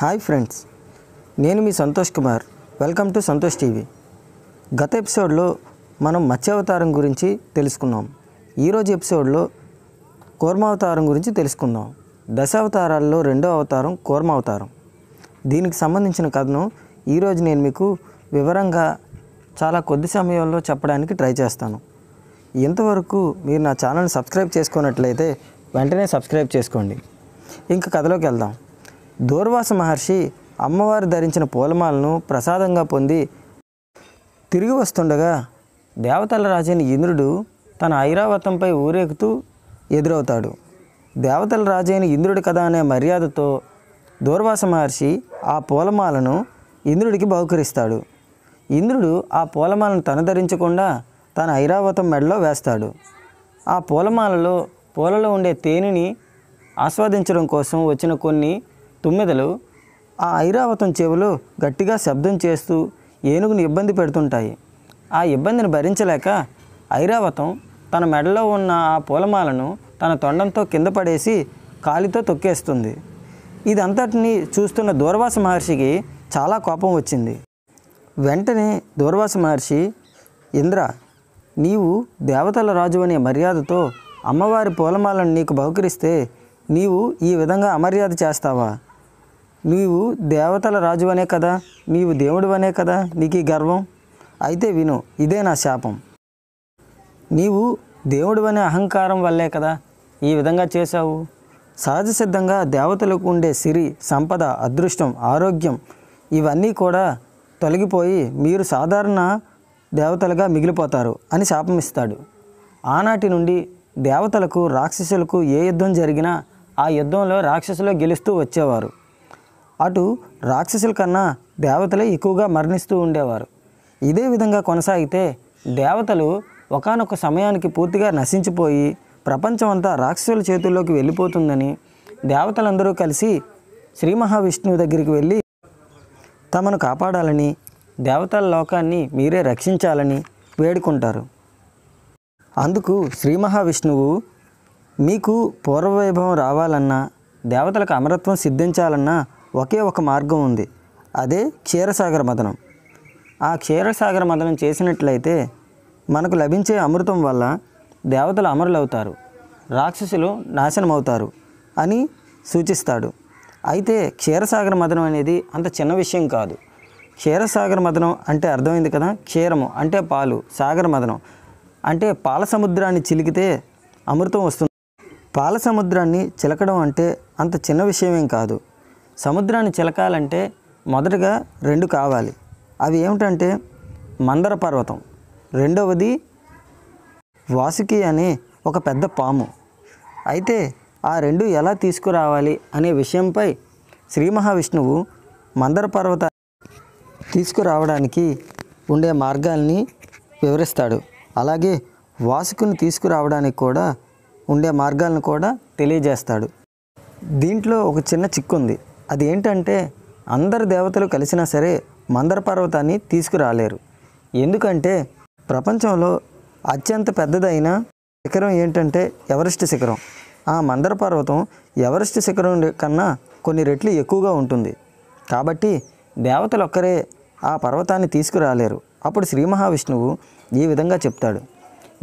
hi friends నేను మీ Santosh Kumar welcome to Santosh TV గత ఎపిసోడ్లో మనం మత్స్యావతారం గురించి తెలుసుకున్నాం ఈరోజు ఎపిసోడ్లో కోర్మావతారం గురించి తెలుసుకుందాం దశావతారాల్లో రెండో అవతారం కోర్మావతారం దీనికి సంబంధించిన కథను ఈరోజు నేను మీకు వివరంగా చాలా కొద్ది సమయంలో చెప్పడానికి ట్రై చేస్తాను ఇంతవరకు మీరు నా ఛానల్ సబ్స్క్రైబ్ చేసుకున్నట్లయితే వెంటనే సబ్స్క్రైబ్ చేసుకోండి ఇంకా కథలోకి వెళ్దాం దూర్వాస మహర్షి అమ్మవారు ధరించిన పూలమాలను ప్రసాదంగా పొంది తిరిగి వస్తుండగా దేవతల రాజైన ఇంద్రుడు తన ఐరావతంపై ఊరేగుతూ ఎదురవుతాడు దేవతల రాజైన ఇంద్రుడి కదా అనే మర్యాదతో దూర్వాస మహర్షి ఆ పూలమాలను ఇంద్రుడికి బహుకరిస్తాడు ఇంద్రుడు ఆ పూలమాలను తన ధరించకుండా తన ఐరావతం మెడలో వేస్తాడు ఆ పూలమాలలో పూలలో ఉండే తేనెని ఆస్వాదించడం కోసం వచ్చిన కొన్ని తుమ్మెదలు ఆ ఐరావతం చెవులు గట్టిగా శబ్దం చేస్తూ ఏనుగును ఇబ్బంది పెడుతుంటాయి ఆ ఇబ్బందిని భరించలేక ఐరావతం తన మెడలో ఉన్న ఆ పూలమాలను తన తొండంతో కింద పడేసి కాలితో తొక్కేస్తుంది ఇదంతటిని చూస్తున్న దూర్వాస మహర్షికి చాలా కోపం వచ్చింది వెంటనే దూర్వాస మహర్షి ఇంద్ర నీవు దేవతల రాజు అనే మర్యాదతో అమ్మవారి పూలమాలను నీకు బహుకరిస్తే నీవు ఈ విధంగా అమర్యాద చేస్తావా నీవు దేవతల రాజు అనే కదా నీవు దేవుడు అనే కదా నీకు గర్వం అయితే విను ఇదే నా శాపం నీవు దేవుడు అనే అహంకారం వల్లే కదా ఈ విధంగా చేశావు సహజ సిద్ధంగా దేవతలకు ఉండే సిరి సంపద అదృష్టం ఆరోగ్యం ఇవన్నీ కూడా తొలగిపోయి మీరు సాధారణ దేవతలుగా మిగిలిపోతారు అని శాపం ఇస్తాడు ఆనాటి నుండి దేవతలకు రాక్షసులకు ఏ యుద్ధం జరిగినా ఆ యుద్ధంలో రాక్షసులు గెలుస్తూ వచ్చేవారు అటు రాక్షసుల కన్నా దేవతలే ఎక్కువగా మరణిస్తూ ఉండేవారు ఇదే విధంగా కొనసాగితే దేవతలు ఒకనొక సమయానికి పూర్తిగా నశించిపోయి ప్రపంచమంతా రాక్షసుల చేతుల్లోకి వెళ్ళిపోతుందని దేవతలందరూ కలిసి శ్రీ మహావిష్ణువు దగ్గరికి వెళ్ళి తమను కాపాడాలని దేవతల లోకాన్ని మీరే రక్షించాలని వేడుకుంటారు అందుకు శ్రీ మహావిష్ణువు మీకు పూర్వవైభవం రావాలన్నా దేవతలకు అమరత్వం సిద్ధించాలన్నా ఒకే ఒక మార్గం ఉంది అదే క్షీరసాగర మదనం ఆ క్షీరసాగర మదనం చేసినట్లయితే మనకు లభించే అమృతం వల్ల దేవతలు అమరులవుతారు రాక్షసులు నాశనమవుతారు అని సూచిస్తాడు అయితే క్షీరసాగర మదనం అనేది అంత చిన్న విషయం కాదు క్షీరసాగర మదనం అంటే అర్థమైంది కదా క్షీరము అంటే పాలు సాగర మదనం అంటే పాల సముద్రాన్ని చిలికితే అమృతం వస్తుంది పాల సముద్రాన్ని చిలకడం అంటే అంత చిన్న విషయమేం కాదు సముద్రాన్ని చిలకాలంటే మొదటగా రెండు కావాలి అవి ఏమిటంటే మందర పర్వతం రెండవది వాసుకి అనే ఒక పెద్ద పాము అయితే ఆ రెండు ఎలా తీసుకురావాలి అనే విషయంపై శ్రీ మహావిష్ణువు మందర పర్వత తీసుకురావడానికి ఉండే మార్గాల్ని వివరిస్తాడు అలాగే వాసుకుని తీసుకురావడానికి కూడా ఉండే మార్గాలను కూడా తెలియజేస్తాడు దీంట్లో ఒక చిన్న చిక్కు ఉంది అదేంటంటే అందరు దేవతలు కలిసినా సరే మందర పర్వతాన్ని తీసుకురాలేరు ఎందుకంటే ప్రపంచంలో అత్యంత పెద్దదైన శిఖరం ఏంటంటే ఎవరెస్ట్ శిఖరం ఆ మందర పర్వతం ఎవరెస్ట్ శిఖరం కన్నా కొన్ని రెట్లు ఎక్కువగా ఉంటుంది కాబట్టి దేవతలు ఒక్కరే ఆ పర్వతాన్ని తీసుకురాలేరు అప్పుడు శ్రీ మహావిష్ణువు ఈ విధంగా చెప్తాడు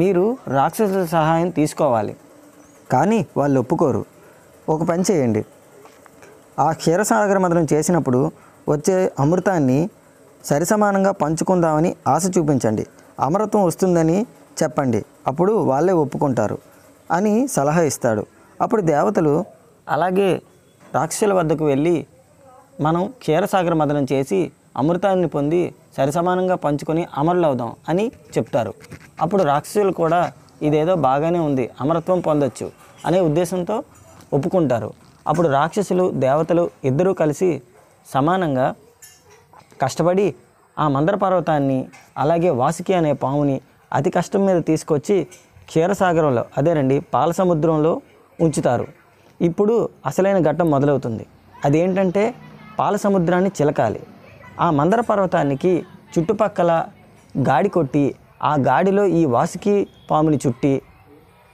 మీరు రాక్షసుల సహాయం తీసుకోవాలి కానీ వాళ్ళు ఒప్పుకోరు ఒక పని చేయండి ఆ క్షీరసాగర మదనం చేసినప్పుడు వచ్చే అమృతాన్ని సరిసమానంగా పంచుకుందామని ఆశ చూపించండి అమరత్వం వస్తుందని చెప్పండి అప్పుడు వాళ్ళే ఒప్పుకుంటారు అని సలహా ఇస్తాడు అప్పుడు దేవతలు అలాగే రాక్షసుల వద్దకు వెళ్ళి మనం క్షీరసాగర మదనం చేసి అమృతాన్ని పొంది సరిసమానంగా పంచుకొని అమరులవుదాం అని చెప్తారు అప్పుడు రాక్షసులు కూడా ఇదేదో బాగానే ఉంది అమరత్వం పొందొచ్చు అనే ఉద్దేశంతో ఒప్పుకుంటారు అప్పుడు రాక్షసులు దేవతలు ఇద్దరూ కలిసి సమానంగా కష్టపడి ఆ మందర పర్వతాన్ని అలాగే వాసుకి అనే పాముని అతి కష్టం మీద తీసుకొచ్చి క్షీరసాగరంలో అదేనండి పాల సముద్రంలో ఉంచుతారు ఇప్పుడు అసలైన ఘట్టం మొదలవుతుంది అదేంటంటే పాల సముద్రాన్ని చిలకాలి ఆ మందర పర్వతానికి చుట్టుపక్కల గాడి కొట్టి ఆ గాడిలో ఈ వాసుకి పాముని చుట్టి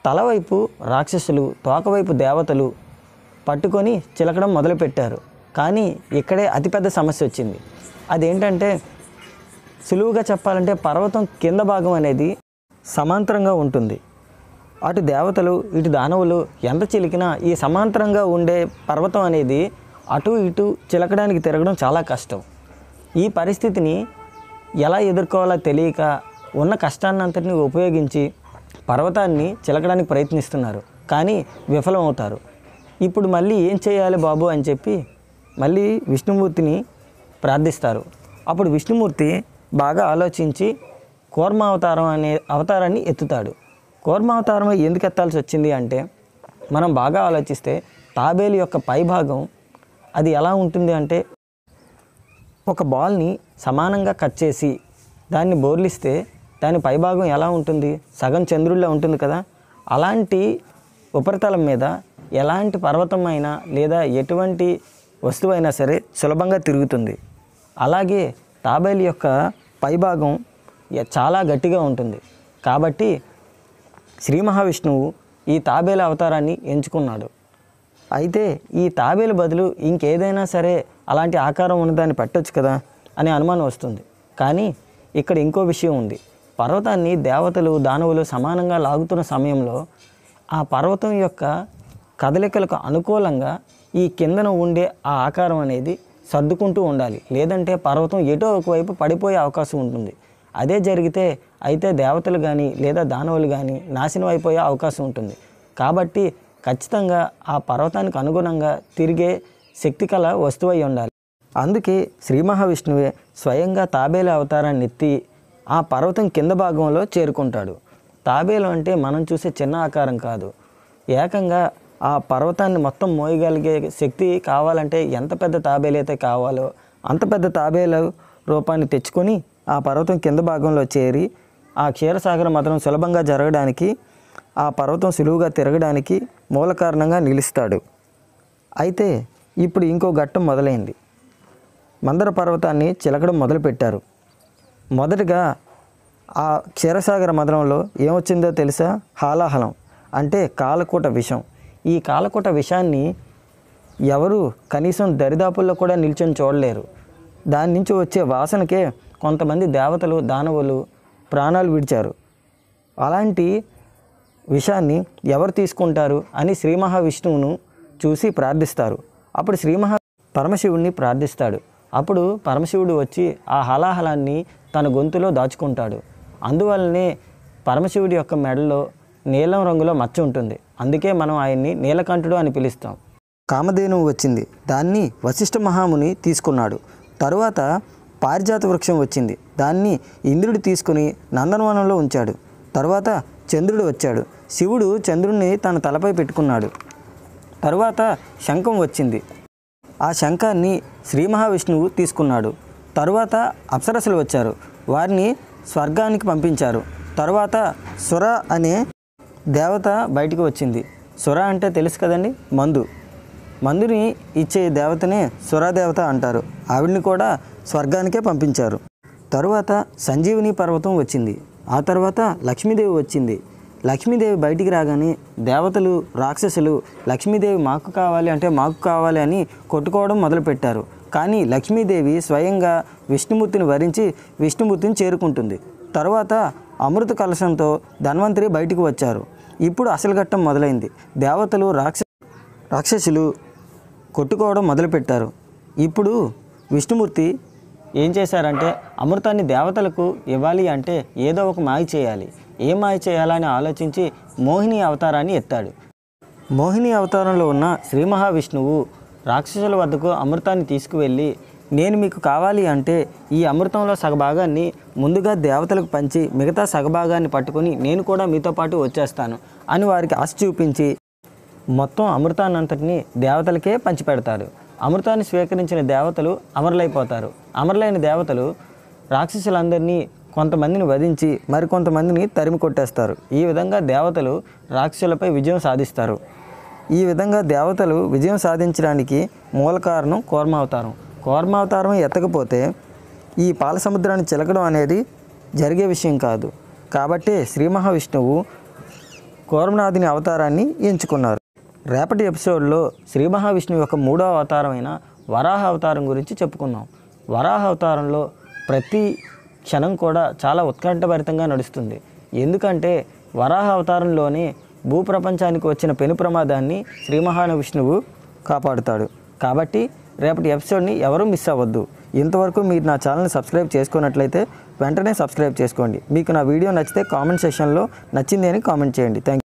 తలవైపు రాక్షసులు తోకవైపు దేవతలు పట్టుకొని చిలకడం మొదలుపెట్టారు కానీ ఇక్కడే అతిపెద్ద సమస్య వచ్చింది అదేంటంటే సులువుగా చెప్పాలంటే పర్వతం కింద భాగం అనేది సమాంతరంగా ఉంటుంది అటు దేవతలు ఇటు దానవులు ఎంత చిలికినా ఈ సమాంతరంగా ఉండే పర్వతం అనేది అటు ఇటు చిలకడానికి తిరగడం చాలా కష్టం ఈ పరిస్థితిని ఎలా ఎదుర్కోవాలో తెలియక ఉన్న కష్టాన్నంతటిని ఉపయోగించి పర్వతాన్ని చిలకడానికి ప్రయత్నిస్తున్నారు కానీ విఫలమవుతారు ఇప్పుడు మళ్ళీ ఏం చేయాలి బాబు అని చెప్పి మళ్ళీ విష్ణుమూర్తిని ప్రార్థిస్తారు అప్పుడు విష్ణుమూర్తి బాగా ఆలోచించి కోర్మ అవతారం అనే అవతారాన్ని ఎత్తుతాడు కోర్మ అవతారం ఎందుకు ఎత్తాల్సి వచ్చింది అంటే మనం బాగా ఆలోచిస్తే తాబేలు యొక్క పైభాగం అది ఎలా ఉంటుంది అంటే ఒక బాల్ని సమానంగా కట్ చేసి దాన్ని బోర్లిస్తే దాని పైభాగం ఎలా ఉంటుంది సగం చంద్రుల్లో ఉంటుంది కదా అలాంటి ఉపరితలం మీద ఎలాంటి అయినా లేదా ఎటువంటి వస్తువైనా సరే సులభంగా తిరుగుతుంది అలాగే తాబేలు యొక్క పైభాగం చాలా గట్టిగా ఉంటుంది కాబట్టి శ్రీ మహావిష్ణువు ఈ తాబేలు అవతారాన్ని ఎంచుకున్నాడు అయితే ఈ తాబేలు బదులు ఇంకేదైనా సరే అలాంటి ఆకారం ఉన్నదాన్ని పెట్టచ్చు కదా అనే అనుమానం వస్తుంది కానీ ఇక్కడ ఇంకో విషయం ఉంది పర్వతాన్ని దేవతలు దానవులు సమానంగా లాగుతున్న సమయంలో ఆ పర్వతం యొక్క కదలికలకు అనుకూలంగా ఈ కిందన ఉండే ఆ ఆకారం అనేది సర్దుకుంటూ ఉండాలి లేదంటే పర్వతం ఎటో ఒకవైపు పడిపోయే అవకాశం ఉంటుంది అదే జరిగితే అయితే దేవతలు కానీ లేదా దానవులు కానీ నాశనం అయిపోయే అవకాశం ఉంటుంది కాబట్టి ఖచ్చితంగా ఆ పర్వతానికి అనుగుణంగా తిరిగే శక్తి కల వస్తువై ఉండాలి అందుకే శ్రీ మహావిష్ణువే స్వయంగా తాబేలు అవతారాన్ని ఎత్తి ఆ పర్వతం కింద భాగంలో చేరుకుంటాడు తాబేలు అంటే మనం చూసే చిన్న ఆకారం కాదు ఏకంగా ఆ పర్వతాన్ని మొత్తం మోయగలిగే శక్తి కావాలంటే ఎంత పెద్ద తాబేలు అయితే కావాలో అంత పెద్ద తాబేలు రూపాన్ని తెచ్చుకొని ఆ పర్వతం కింద భాగంలో చేరి ఆ క్షీరసాగరం మాత్రం సులభంగా జరగడానికి ఆ పర్వతం సులువుగా తిరగడానికి మూల కారణంగా నిలుస్తాడు అయితే ఇప్పుడు ఇంకో ఘట్టం మొదలైంది మందర పర్వతాన్ని చిలకడం మొదలుపెట్టారు మొదటగా ఆ క్షీరసాగర మదనంలో ఏమొచ్చిందో తెలుసా హాలాహలం అంటే కాలకూట విషం ఈ కాలకూట విషయాన్ని ఎవరు కనీసం దరిదాపుల్లో కూడా నిల్చొని చూడలేరు దాని నుంచి వచ్చే వాసనకే కొంతమంది దేవతలు దానవులు ప్రాణాలు విడిచారు అలాంటి విషయాన్ని ఎవరు తీసుకుంటారు అని శ్రీ మహావిష్ణువును చూసి ప్రార్థిస్తారు అప్పుడు శ్రీ మహా పరమశివుణ్ణి ప్రార్థిస్తాడు అప్పుడు పరమశివుడు వచ్చి ఆ హలాహలాన్ని తన గొంతులో దాచుకుంటాడు అందువల్లనే పరమశివుడి యొక్క మెడలో నీలం రంగులో మచ్చ ఉంటుంది అందుకే మనం ఆయన్ని నీలకంఠుడు అని పిలుస్తాం కామధేను వచ్చింది దాన్ని వశిష్ఠ మహాముని తీసుకున్నాడు తరువాత పారిజాత వృక్షం వచ్చింది దాన్ని ఇంద్రుడు తీసుకుని నందనవనంలో ఉంచాడు తర్వాత చంద్రుడు వచ్చాడు శివుడు చంద్రుడిని తన తలపై పెట్టుకున్నాడు తరువాత శంఖం వచ్చింది ఆ శంఖాన్ని శ్రీ మహావిష్ణువు తీసుకున్నాడు తరువాత అప్సరసులు వచ్చారు వారిని స్వర్గానికి పంపించారు తర్వాత సుర అనే దేవత బయటికి వచ్చింది సుర అంటే తెలుసు కదండి మందు మందుని ఇచ్చే దేవతనే సురాదేవత అంటారు ఆవిడ్ని కూడా స్వర్గానికే పంపించారు తరువాత సంజీవిని పర్వతం వచ్చింది ఆ తర్వాత లక్ష్మీదేవి వచ్చింది లక్ష్మీదేవి బయటికి రాగానే దేవతలు రాక్షసులు లక్ష్మీదేవి మాకు కావాలి అంటే మాకు కావాలి అని కొట్టుకోవడం మొదలుపెట్టారు కానీ లక్ష్మీదేవి స్వయంగా విష్ణుమూర్తిని వరించి విష్ణుమూర్తిని చేరుకుంటుంది తర్వాత అమృత కలశంతో ధన్వంతరి బయటికి వచ్చారు ఇప్పుడు అసలు ఘట్టం మొదలైంది దేవతలు రాక్ష రాక్షసులు కొట్టుకోవడం మొదలుపెట్టారు ఇప్పుడు విష్ణుమూర్తి ఏం చేశారంటే అమృతాన్ని దేవతలకు ఇవ్వాలి అంటే ఏదో ఒక మాయ చేయాలి ఏ మాయ చేయాలని ఆలోచించి మోహిని అవతారాన్ని ఎత్తాడు మోహిని అవతారంలో ఉన్న శ్రీ మహావిష్ణువు రాక్షసుల వద్దకు అమృతాన్ని తీసుకువెళ్ళి నేను మీకు కావాలి అంటే ఈ అమృతంలో సగభాగాన్ని ముందుగా దేవతలకు పంచి మిగతా సగభాగాన్ని పట్టుకుని నేను కూడా మీతో పాటు వచ్చేస్తాను అని వారికి ఆశ చూపించి మొత్తం అమృతాన్నంతటిని దేవతలకే పంచిపెడతారు అమృతాన్ని స్వీకరించిన దేవతలు అమరులైపోతారు అమరులైన దేవతలు రాక్షసులందరినీ కొంతమందిని వధించి మరికొంతమందిని తరిమి కొట్టేస్తారు ఈ విధంగా దేవతలు రాక్షసులపై విజయం సాధిస్తారు ఈ విధంగా దేవతలు విజయం సాధించడానికి మూల కారణం కూర్మ కోర్మావతారం ఎత్తకపోతే ఈ పాల సముద్రాన్ని చిలకడం అనేది జరిగే విషయం కాదు కాబట్టి శ్రీ మహావిష్ణువు కూర్మనాథుని అవతారాన్ని ఎంచుకున్నారు రేపటి ఎపిసోడ్లో శ్రీ మహావిష్ణువు యొక్క మూడో అవతారమైన వరాహ అవతారం గురించి చెప్పుకున్నాం వరాహ అవతారంలో ప్రతి క్షణం కూడా చాలా ఉత్కంఠభరితంగా నడుస్తుంది ఎందుకంటే వరాహ అవతారంలోనే భూప్రపంచానికి వచ్చిన పెను ప్రమాదాన్ని శ్రీ మహావిష్ణువు కాపాడుతాడు కాబట్టి రేపటి ఎపిసోడ్ని ఎవరూ మిస్ అవ్వద్దు ఇంతవరకు మీరు నా ఛానల్ని సబ్స్క్రైబ్ చేసుకున్నట్లయితే వెంటనే సబ్స్క్రైబ్ చేసుకోండి మీకు నా వీడియో నచ్చితే కామెంట్ సెక్షన్లో నచ్చింది అని కామెంట్ చేయండి థ్యాంక్